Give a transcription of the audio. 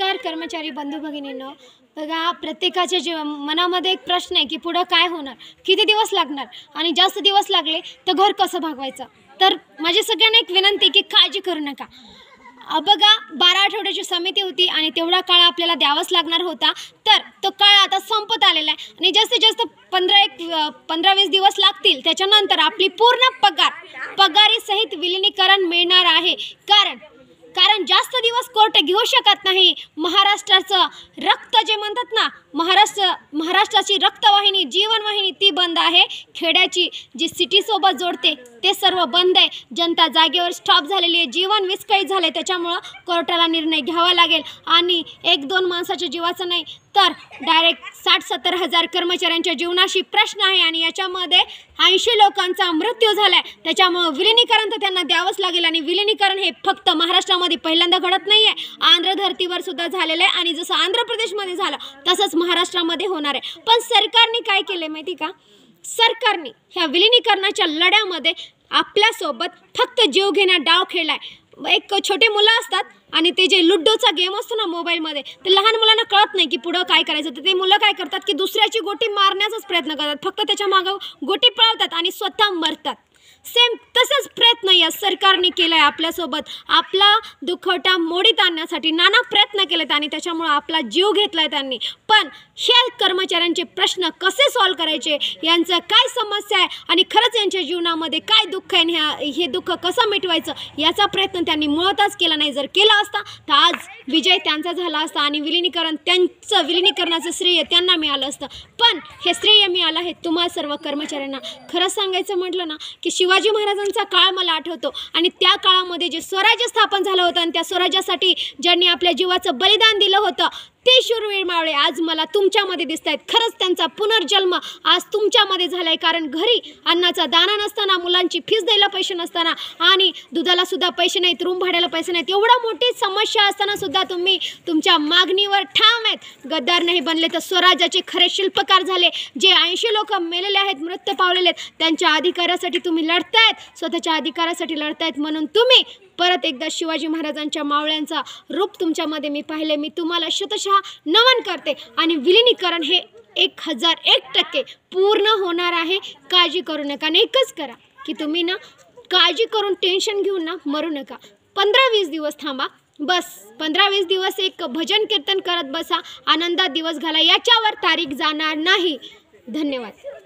नमस्कार कर्मचारी बंधू भगिनींनो बघा प्रत्येकाच्या जीव मनामध्ये एक प्रश्न आहे की पुढं काय होणार किती दिवस लागणार आणि जास्त दिवस लागले तर घर कसं भागवायचं तर माझी सगळ्यांना एक विनंती की काळजी करू नका बघा बारा आठवड्याची समिती होती आणि तेवढा काळ आपल्याला द्यावाच लागणार होता तर तो काळ आता संपत आलेला आहे आणि जास्तीत जास्त पंधरा एक पंधरा वीस दिवस लागतील त्याच्यानंतर आपली पूर्ण पगार पगारीसहित विलिनीकरण मिळणार आहे कारण कारण जास्त दिवस कोर्ट घेऊ शकत नाही महाराष्ट्राचं रक्त जे म्हणतात ना महाराष्ट्र महाराष्ट्राची रक्तवाहिनी जीवनवाहिनी ती बंद आहे खेड्याची जी सिटीसोबत जोडते ते सर्व बंद आहे जनता जागेवर स्टॉप झालेली आहे जीवन विस्कळीत झालं आहे त्याच्यामुळं कोर्टाला निर्णय घ्यावा लागेल आणि एक दोन माणसाच्या जीवाचं नाही तर डायरेक्ट सत्तर हजार कर्मचाऱ्यांच्या जीवनाशी प्रश्न आहे आणि याच्यामध्ये ऐंशी लोकांचा मृत्यू झालाय त्याच्यामुळे विलिनीकरण तर त्यांना द्यावंच लागेल आणि विलिनीकरण हे फक्त महाराष्ट्रामध्ये पहिल्यांदा घडत नाही आहे आंध्र धर्तीवर सुद्धा झालेलं आहे आणि जसं आंध्र प्रदेशमध्ये झालं तसंच महाराष्ट्रामध्ये होणार आहे पण सरकारने काय केलं आहे माहिती का सरकारने ह्या विलिनीकरणाच्या लढ्यामध्ये आपल्यासोबत फक्त जीव घेण्या डाव खेळलाय एक छोटे मुलं असतात आणि ते जे लुडोचा गेम असतो ना मोबाईलमध्ये ते लहान मुलांना कळत नाही की पुढं काय करायचं तर ते मुलं काय करतात की दुसऱ्याची गोटी मारण्याचाच प्रयत्न करतात फक्त त्याच्या मागं गोटी पळवतात आणि स्वतः मरतात सेम तसंच प्रयत्न या सरकारने केलाय आपल्यासोबत आपला दुखवटा मोडीत आणण्यासाठी नाना प्रयत्न केलेत आणि त्याच्यामुळं आपला जीव घेतला त्यांनी पण ह्या कर्मचाऱ्यांचे प्रश्न कसे सॉल्व करायचे यांचं काय समस्या आहे आणि खरंच यांच्या जीवनामध्ये काय दुःख आहे ह्या हे दुःख कसं मिटवायचं याचा प्रयत्न त्यांनी मुळातच केला नाही जर केला असता तर आज विजय त्यांचा झाला असता आणि विलिनीकरण त्यांचं विलिनीकरणाचं श्रेय त्यांना मिळालं असतं पण हे श्रेय मिळालं हे तुम्हाला सर्व कर्मचाऱ्यांना खरंच सांगायचं म्हटलं ना की शिवाजी महाराजांचा काळ मला आठवतो आणि त्या काळामध्ये जे स्वराज्य स्थापन झालं होतं आणि त्या स्वराज्यासाठी ज्यांनी आपल्या जीवाचं बलिदान दिलं होतं ते शूरवीर मावळे आज मला तुमच्यामध्ये दिसत आहेत खरंच त्यांचा पुनर्जन्म आज तुमच्यामध्ये झालाय कारण घरी अन्नाचा दाना नसताना मुलांची फीस द्यायला पैसे नसताना आणि दुधाला सुद्धा पैसे नाहीत रूम भाड्याला पैसे नाहीत एवढा मोठी समस्या असताना सुद्धा तुम्ही तुमच्या मागणीवर ठाम आहेत गद्दार नाही बनले तर स्वराज्याचे खरे शिल्पकार झाले जे ऐंशी लोक मेलेले आहेत मृत्यू पावलेले आहेत त्यांच्या अधिकारासाठी तुम्ही लढतायत स्वतःच्या अधिकारासाठी लढतायत म्हणून तुम्ही परत एकदा शिवाजी महाराजांच्या मावळ्यांचा रूप तुमच्यामध्ये मी पाहिले मी तुम्हाला शतशः नमन करते आणि विलिनीकरण हे एक हजार एक टक्के पूर्ण होणार आहे काळजी करू नका आणि एकच करा की तुम्ही ना काळजी करून टेन्शन घेऊन ना मरू नका पंधरा वीस दिवस थांबा बस पंधरा वीस दिवस एक भजन कीर्तन करत बसा आनंदात दिवस घाला याच्यावर तारीख जाणार नाही धन्यवाद